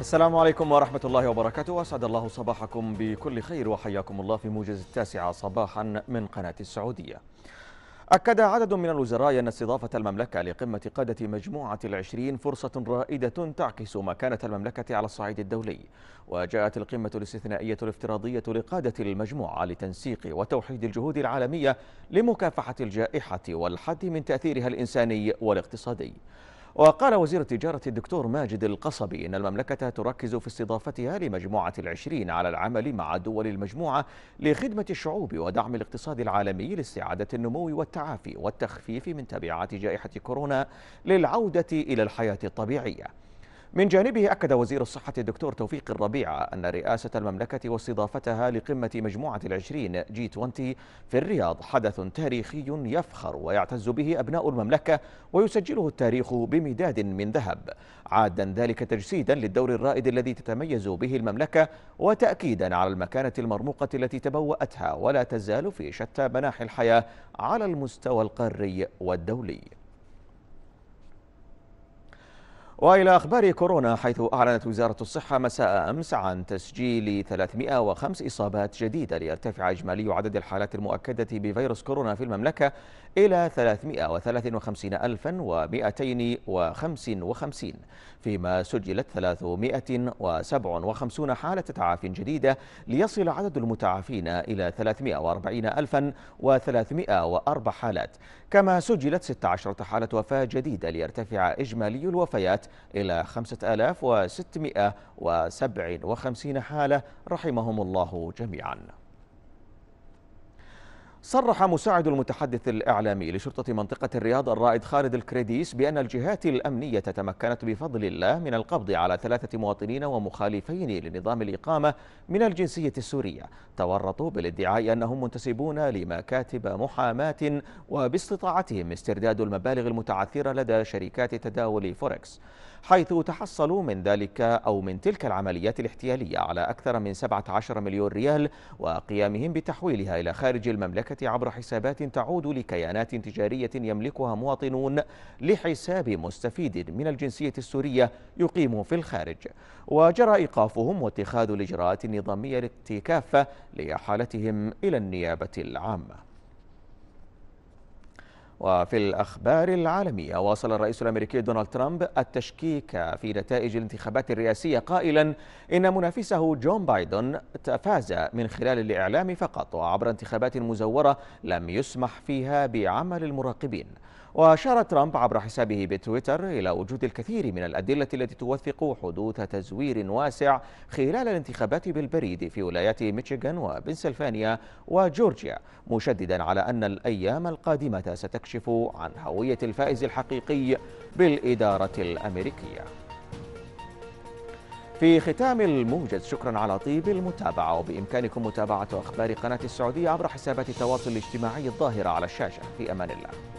السلام عليكم ورحمة الله وبركاته أسعد الله صباحكم بكل خير وحياكم الله في موجز التاسعة صباحا من قناة السعودية أكد عدد من الوزراء أن استضافة المملكة لقمة قادة مجموعة العشرين فرصة رائدة تعكس مكانة المملكة على الصعيد الدولي وجاءت القمة الاستثنائية الافتراضية لقادة المجموعة لتنسيق وتوحيد الجهود العالمية لمكافحة الجائحة والحد من تأثيرها الإنساني والاقتصادي وقال وزير التجارة الدكتور ماجد القصبي إن المملكة تركز في استضافتها لمجموعة العشرين على العمل مع دول المجموعة لخدمة الشعوب ودعم الاقتصاد العالمي لاستعادة النمو والتعافي والتخفيف من تبعات جائحة كورونا للعودة إلى الحياة الطبيعية من جانبه أكد وزير الصحة الدكتور توفيق الربيع أن رئاسة المملكة واستضافتها لقمة مجموعة العشرين جي 20 في الرياض حدث تاريخي يفخر ويعتز به أبناء المملكة ويسجله التاريخ بمداد من ذهب عادا ذلك تجسيدا للدور الرائد الذي تتميز به المملكة وتأكيدا على المكانة المرموقة التي تبوأتها ولا تزال في شتى مناحي الحياة على المستوى القاري والدولي وإلى أخبار كورونا حيث أعلنت وزارة الصحة مساء أمس عن تسجيل 305 إصابات جديدة ليرتفع إجمالي عدد الحالات المؤكدة بفيروس كورونا في المملكة إلى 353255 فيما سجلت 357 حالة تعافي جديدة ليصل عدد المتعافين إلى 340304 حالات كما سجلت 16 حالة وفاة جديدة ليرتفع إجمالي الوفيات إلى 5657 حالة رحمهم الله جميعاً صرح مساعد المتحدث الإعلامي لشرطة منطقة الرياض الرائد خالد الكريديس بأن الجهات الأمنية تمكنت بفضل الله من القبض على ثلاثة مواطنين ومخالفين لنظام الإقامة من الجنسية السورية تورطوا بالادعاء أنهم منتسبون لمكاتب محاماة وباستطاعتهم استرداد المبالغ المتعثرة لدى شركات تداول فوركس حيث تحصلوا من ذلك أو من تلك العمليات الاحتيالية على أكثر من 17 مليون ريال وقيامهم بتحويلها إلى خارج المملكة عبر حسابات تعود لكيانات تجارية يملكها مواطنون لحساب مستفيد من الجنسية السورية يقيم في الخارج وجرى إيقافهم واتخاذ الإجراءات النظامية للتكافة لإحالتهم إلى النيابة العامة وفي الأخبار العالمية واصل الرئيس الأمريكي دونالد ترامب التشكيك في نتائج الانتخابات الرئاسية قائلا إن منافسه جون بايدن تفاز من خلال الإعلام فقط وعبر انتخابات مزورة لم يسمح فيها بعمل المراقبين وأشار ترامب عبر حسابه بتويتر إلى وجود الكثير من الأدلة التي توثق حدوث تزوير واسع خلال الانتخابات بالبريد في ولايات ميشيغان وبنسلفانيا وجورجيا مشددا على أن الأيام القادمة ستكشف عن هوية الفائز الحقيقي بالإدارة الأمريكية في ختام الموجز شكرا على طيب المتابعة وبإمكانكم متابعة أخبار قناة السعودية عبر حسابات التواصل الاجتماعي الظاهرة على الشاشة في أمان الله